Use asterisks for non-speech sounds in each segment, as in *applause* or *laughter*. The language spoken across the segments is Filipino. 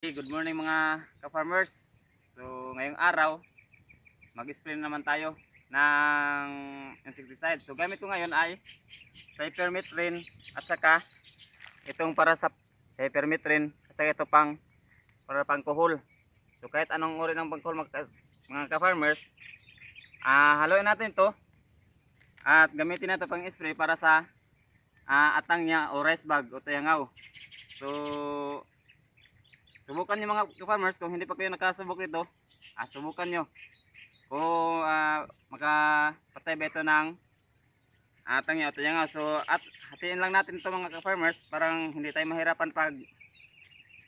Good morning mga ka-farmers. So ngayong araw, mag spray naman tayo ng insecticide. So gamit ko ngayon ay cypermethrin at saka itong para sa cypermethrin at saka ito pang para pangkuhol. So kahit anong uri ng pangkuhol mga ka-farmers, ah, haluin natin to at gamitin na natin pang spray para sa ah, atang niya o rice bag o tayangaw. So Subukan nyo mga farmers kung hindi pa kayo nakasubok nito. Ah, subukan nyo. Kung ah, makapatay ba ito ng atang ah, yun. So at hatiin lang natin ito mga farmers. Parang hindi tayo mahirapan pag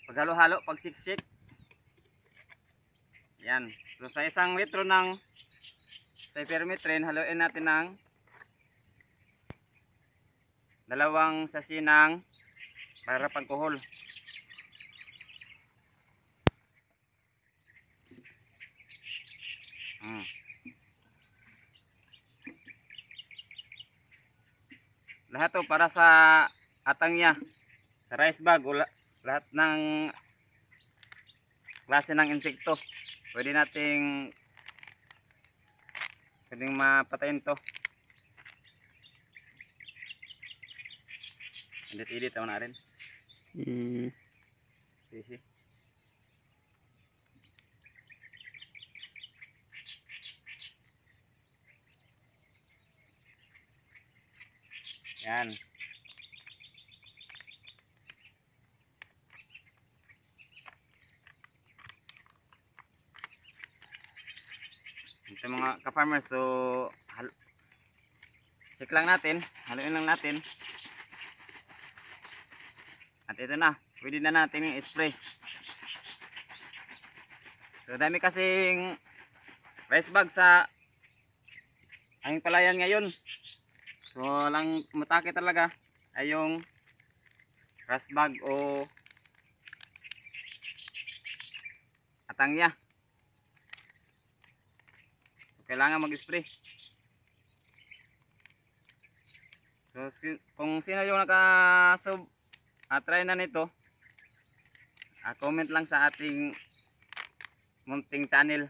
paghalo-halo, pag siksik. Yan. So sa isang litro ng cypermethrin, haluin natin ng dalawang sasinang para para pangkuhol Hmm. Lahat to para sa atang niya. Sa rice bag, lahat ng klase ng insekto. Pwede nating pwedeng mapatayin to. Edit-edit ako na rin. Mm. Easy. Yan. Ito mga ka-farmers, so check lang natin, haluin lang natin. At ito na, pwede na natin yung spray. So dami kasing rice bag sa ang palayan ngayon. So, lang matake talaga ay yung rust bag o atangya. So, kailangan mag-spray. So, kung sino yung naka-sub uh, try na nito, a ah, comment lang sa ating munting channel.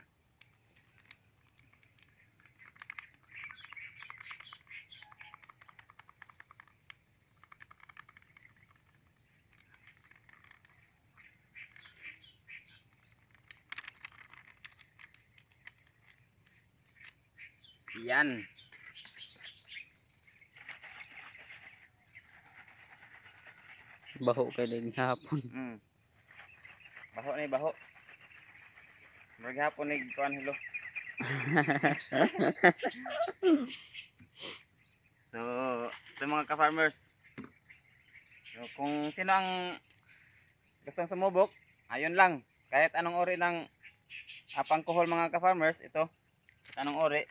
Yan. Baho kay din hapon. Mm. Baho ni baho. Murag hapon ni kuan hilo. *laughs* so, sa mga ka-farmers, so, kung sino ang gustong sumubok, ayun lang. Kahit anong ori ng apang ah, kuhol mga ka-farmers, ito, anong ori,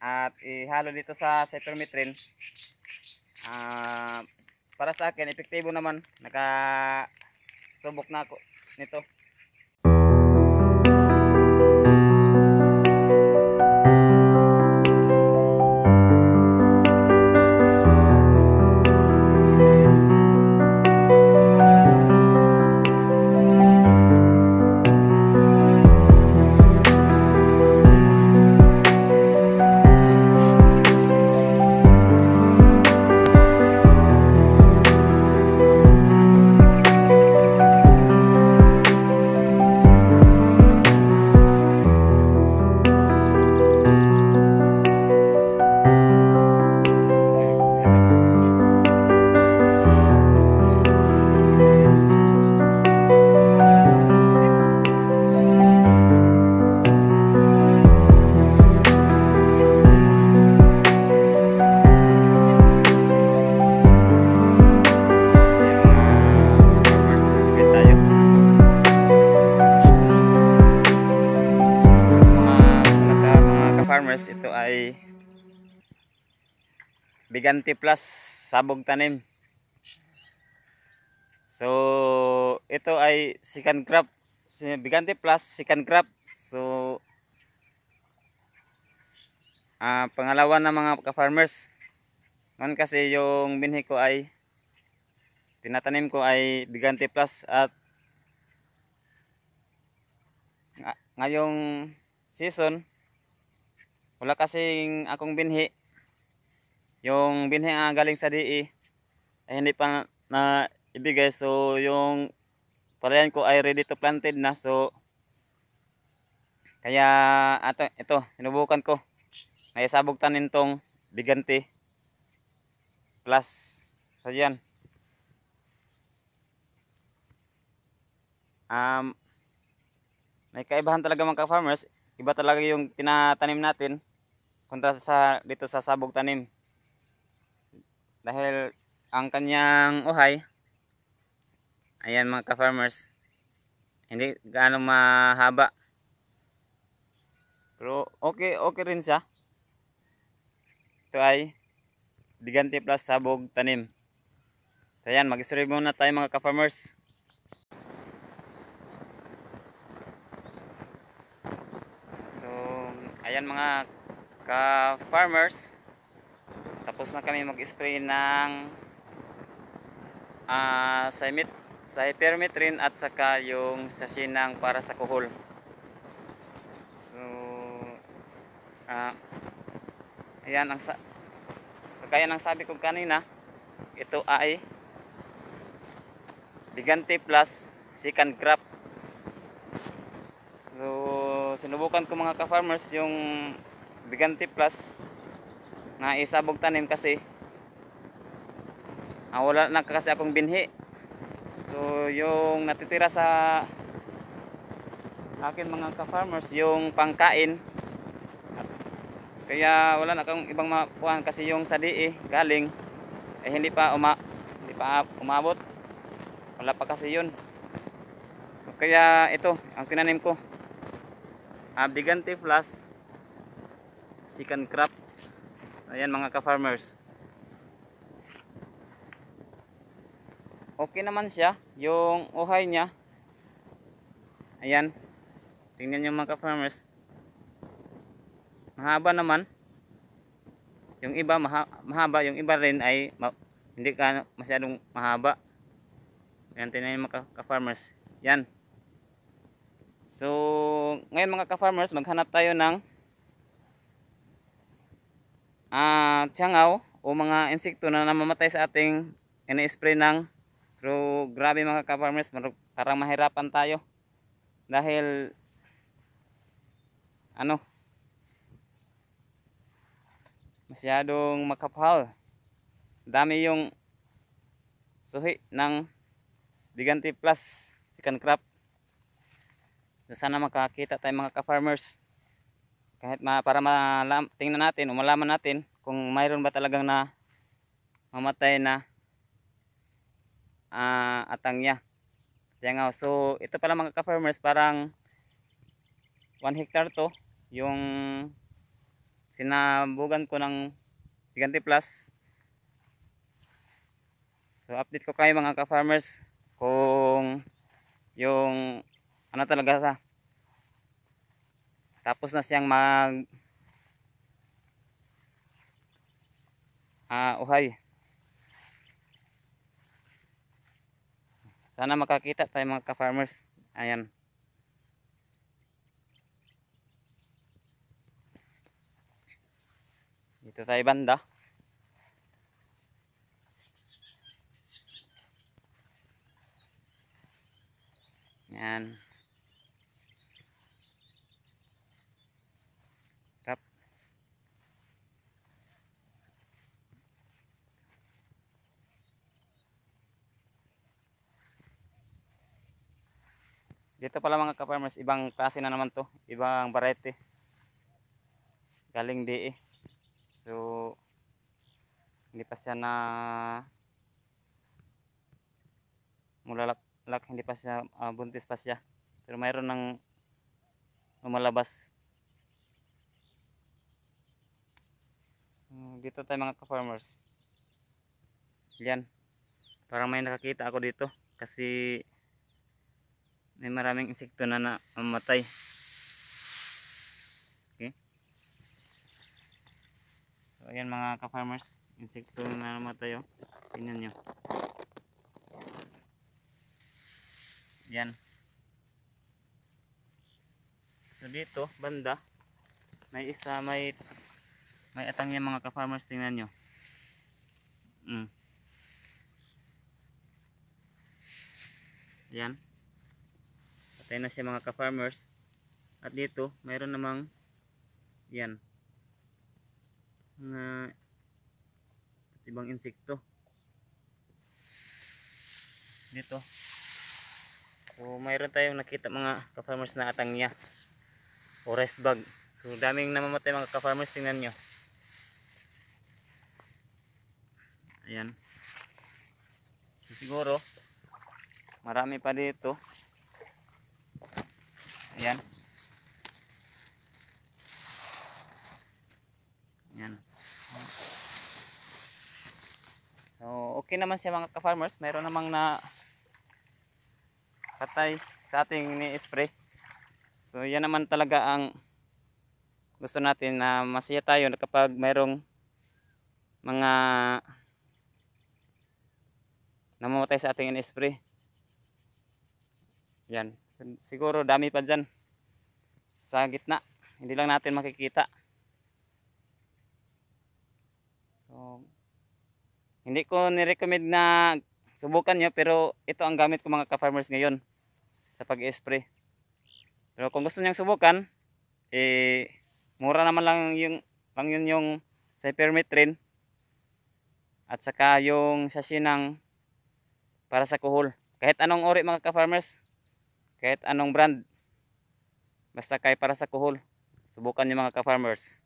at ihalo dito sa cypermethrin uh, ah, para sa akin epektibo naman naka subok na ako nito Forest. Ito ay Biganti Plus Sabog Tanim. So, ito ay second crop. Biganti Plus second crop. So, uh, pangalawa ng mga ka-farmers. Man kasi yung binhi ko ay tinatanim ko ay Biganti Plus at ngayong season wala kasing akong binhi yung binhi ang galing sa DE ay hindi pa na ibigay so yung palayan ko ay ready to planted na so kaya ato, ito sinubukan ko may sabog tanin tong bigante plus so yan um, may kaibahan talaga mga ka-farmers iba talaga yung tinatanim natin kontra sa dito sa sabog tanim dahil ang kanyang uhay ayan mga ka-farmers hindi gaano mahaba pero okay okay rin siya ito ay bigante plus sabog tanim so ayan mag-survey muna tayo mga ka-farmers ayan mga ka-farmers tapos na kami mag-spray ng uh, cymit, cypermethrin at saka yung sasinang para sa kuhol so uh, ayan ang sa kagaya ng sabi ko kanina ito ay bigante plus second crop sinubukan ko mga ka-farmers yung Biganti Plus na isabog tanim kasi ah, wala na kasi akong binhi. So yung natitira sa akin mga ka-farmers yung pangkain kaya wala na akong ibang makuhan kasi yung sa DE galing eh hindi pa uma hindi pa umabot wala pa kasi yun so, kaya ito ang tinanim ko uh, Bigante Plus Sikan Crops ayan mga ka-farmers okay naman siya yung uhay niya ayan tingnan nyo mga ka-farmers mahaba naman yung iba maha mahaba yung iba rin ay ma hindi ka masyadong mahaba ayan tingnan nyo mga ka-farmers yan So, ngayon mga ka-farmers, maghanap tayo ng uh, ah, tiyangaw o mga insekto na namamatay sa ating ini-spray ng pero grabe mga ka-farmers, parang mahirapan tayo dahil ano masyadong makapal dami yung suhi ng Diganti Plus Chicken Crab So, sana makakita tayo mga ka-farmers. Kahit ma, para malam, tingnan natin o malaman natin kung mayroon ba talagang na mamatay na uh, atangya. Tiyangaw. So ito pala mga ka-farmers parang 1 hectare to yung sinabugan ko ng Giganti Plus. So update ko kayo mga ka-farmers kung yung ano talaga sa tapos na siyang mag ah, uh, uhay sana makakita tayo mga ka-farmers ayan dito tayo banda ayan Dito pala mga ka-farmers, ibang klase na naman to. Ibang variety. Galing DE. So, hindi pa siya na mulalak, hindi pa siya, uh, buntis pa siya. Pero mayroon ng lumalabas. So, dito tayo mga ka-farmers. Yan. Parang may nakakita ako dito. Kasi may maraming insekto na namamatay okay so ayan mga ka-farmers insekto na namatay oh. tingnan nyo yan so dito banda may isa may may atang yan mga ka-farmers tingnan nyo mm. yan patay na siya mga ka-farmers at dito mayroon namang yan na ibang insekto dito so mayroon tayong nakita mga ka-farmers na atangya o rest bag so daming namamatay mga ka-farmers tingnan nyo ayan so, siguro marami pa dito Ayan. Ayan. So, okay naman siya mga ka-farmers. Meron namang na patay sa ating ni-spray. So, yan naman talaga ang gusto natin na masaya tayo kapag mayroong mga namamatay sa ating in-spray. Yan. Siguro dami pa dyan sa gitna. Hindi lang natin makikita. So, hindi ko nirecommend na subukan nyo pero ito ang gamit ko mga ka-farmers ngayon sa pag-spray. Pero kung gusto niyang subukan, eh, mura naman lang yung lang yun yung cypermethrin at saka yung sachet para sa kuhol. Kahit anong ori mga ka-farmers, kahit anong brand. Basta kaya para sa kuhol. Subukan nyo mga ka-farmers.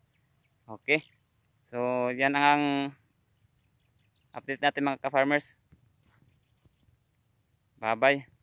Okay. So, yan ang update natin mga ka-farmers. Bye-bye.